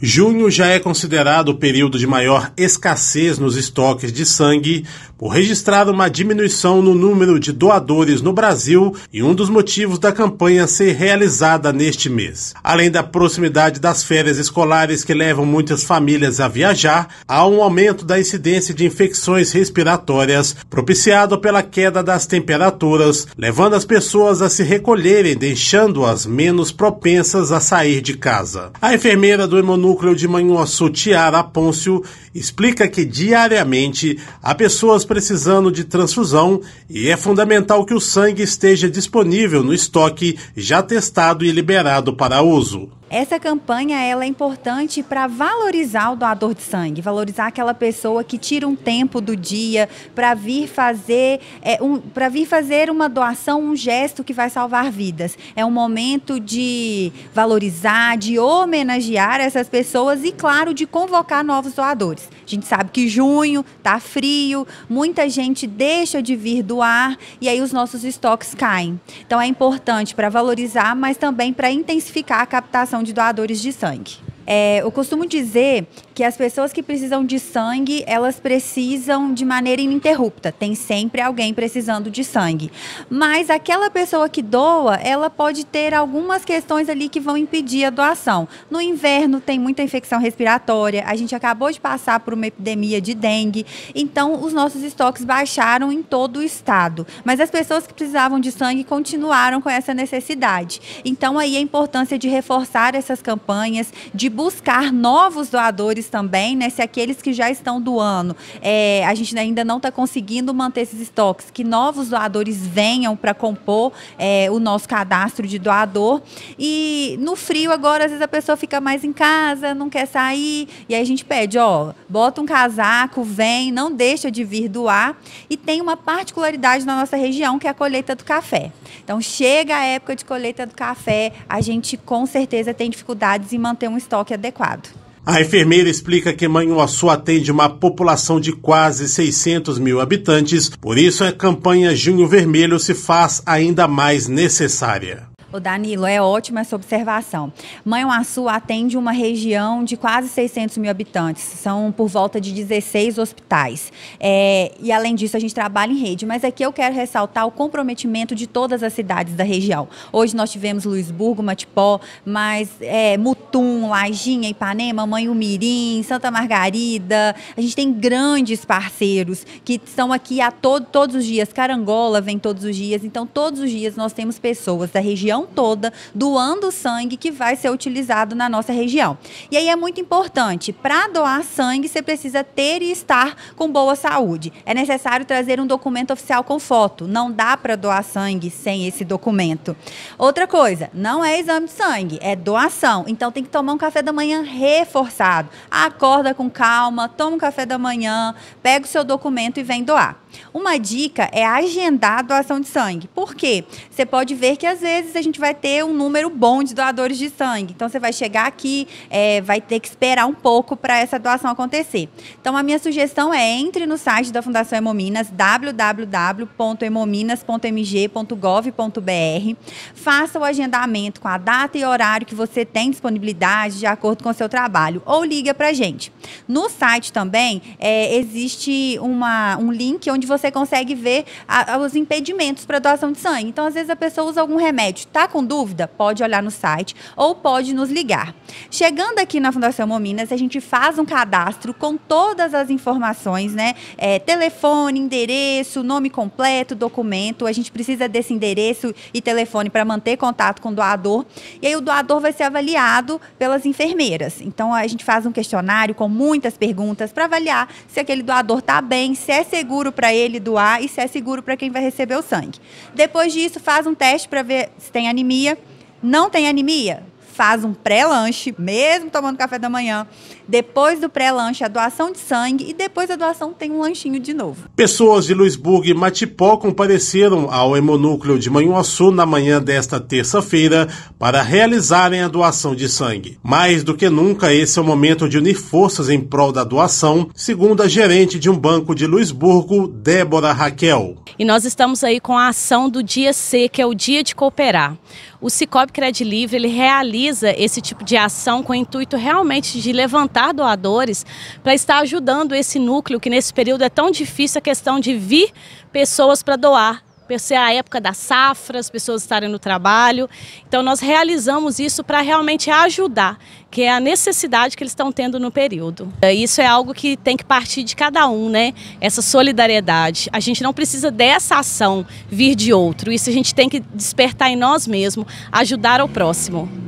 Junho já é considerado o período de maior escassez nos estoques de sangue, por registrar uma diminuição no número de doadores no Brasil e um dos motivos da campanha ser realizada neste mês. Além da proximidade das férias escolares que levam muitas famílias a viajar, há um aumento da incidência de infecções respiratórias, propiciado pela queda das temperaturas, levando as pessoas a se recolherem, deixando-as menos propensas a sair de casa. A enfermeira do Hemonu núcleo de Manhuaçu, Tiara Pôncio, explica que diariamente há pessoas precisando de transfusão e é fundamental que o sangue esteja disponível no estoque já testado e liberado para uso. Essa campanha ela é importante para valorizar o doador de sangue, valorizar aquela pessoa que tira um tempo do dia para vir fazer é, um, para vir fazer uma doação, um gesto que vai salvar vidas. É um momento de valorizar, de homenagear essas pessoas e, claro, de convocar novos doadores. A gente sabe que junho tá frio, muita gente deixa de vir doar e aí os nossos estoques caem. Então é importante para valorizar, mas também para intensificar a captação de doadores de sangue. É, eu costumo dizer que as pessoas que precisam de sangue, elas precisam de maneira ininterrupta. Tem sempre alguém precisando de sangue. Mas aquela pessoa que doa, ela pode ter algumas questões ali que vão impedir a doação. No inverno tem muita infecção respiratória, a gente acabou de passar por uma epidemia de dengue, então os nossos estoques baixaram em todo o estado. Mas as pessoas que precisavam de sangue continuaram com essa necessidade. Então aí a importância de reforçar essas campanhas, de buscar novos doadores também, né? Se aqueles que já estão doando, é, a gente ainda não está conseguindo manter esses estoques, que novos doadores venham para compor é, o nosso cadastro de doador. E no frio agora, às vezes a pessoa fica mais em casa, não quer sair, e aí a gente pede, ó, bota um casaco, vem, não deixa de vir doar. E tem uma particularidade na nossa região, que é a colheita do café. Então chega a época de colheita do café, a gente com certeza tem dificuldades em manter um estoque é adequado. A enfermeira explica que Manhuaçu atende uma população de quase 600 mil habitantes, por isso a é campanha Junho Vermelho se faz ainda mais necessária. Danilo, é ótima essa observação. Manhuaçu atende uma região de quase 600 mil habitantes, são por volta de 16 hospitais. É, e além disso, a gente trabalha em rede, mas aqui eu quero ressaltar o comprometimento de todas as cidades da região. Hoje nós tivemos Luisburgo, Matipó, mas é, Mutum, Lajinha, Ipanema, Manhumirim, Santa Margarida. A gente tem grandes parceiros que estão aqui a todos os dias. Carangola vem todos os dias. Então, todos os dias nós temos pessoas da região toda doando sangue que vai ser utilizado na nossa região. E aí é muito importante, para doar sangue você precisa ter e estar com boa saúde. É necessário trazer um documento oficial com foto. Não dá para doar sangue sem esse documento. Outra coisa, não é exame de sangue, é doação. Então tem que tomar um café da manhã reforçado. Acorda com calma, toma um café da manhã, pega o seu documento e vem doar. Uma dica é agendar a doação de sangue. Por quê? Você pode ver que às vezes a gente vai ter um número bom de doadores de sangue. Então, você vai chegar aqui, é, vai ter que esperar um pouco para essa doação acontecer. Então, a minha sugestão é entre no site da Fundação Hemominas, www.hemominas.mg.gov.br, faça o agendamento com a data e horário que você tem disponibilidade de acordo com o seu trabalho, ou liga para a gente. No site também é, existe uma, um link onde você consegue ver a, os impedimentos para doação de sangue. Então, às vezes a pessoa usa algum remédio Tá com dúvida? Pode olhar no site ou pode nos ligar. Chegando aqui na Fundação Mominas, a gente faz um cadastro com todas as informações, né? É, telefone, endereço, nome completo, documento. A gente precisa desse endereço e telefone para manter contato com o doador. E aí o doador vai ser avaliado pelas enfermeiras. Então a gente faz um questionário com muitas perguntas para avaliar se aquele doador está bem, se é seguro para ele doar e se é seguro para quem vai receber o sangue. Depois disso, faz um teste para ver se tem tem anemia. Não tem anemia? faz um pré-lanche, mesmo tomando café da manhã. Depois do pré-lanche, a doação de sangue e depois a doação tem um lanchinho de novo. Pessoas de Luisburgo e Matipó compareceram ao hemonúcleo de Manhuaçu na manhã desta terça-feira para realizarem a doação de sangue. Mais do que nunca, esse é o momento de unir forças em prol da doação, segundo a gerente de um banco de Luisburgo, Débora Raquel. E nós estamos aí com a ação do Dia C, que é o Dia de Cooperar o Cicobi Cred Livre ele realiza esse tipo de ação com o intuito realmente de levantar doadores para estar ajudando esse núcleo que nesse período é tão difícil a questão de vir pessoas para doar por ser a época da safra, as pessoas estarem no trabalho. Então, nós realizamos isso para realmente ajudar, que é a necessidade que eles estão tendo no período. É, isso é algo que tem que partir de cada um, né? Essa solidariedade. A gente não precisa dessa ação vir de outro. Isso a gente tem que despertar em nós mesmos, ajudar ao próximo.